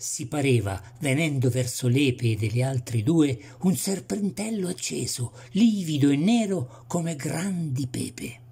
si pareva, venendo verso l'epe delle altre due, un serpentello acceso, livido e nero come grandi pepe.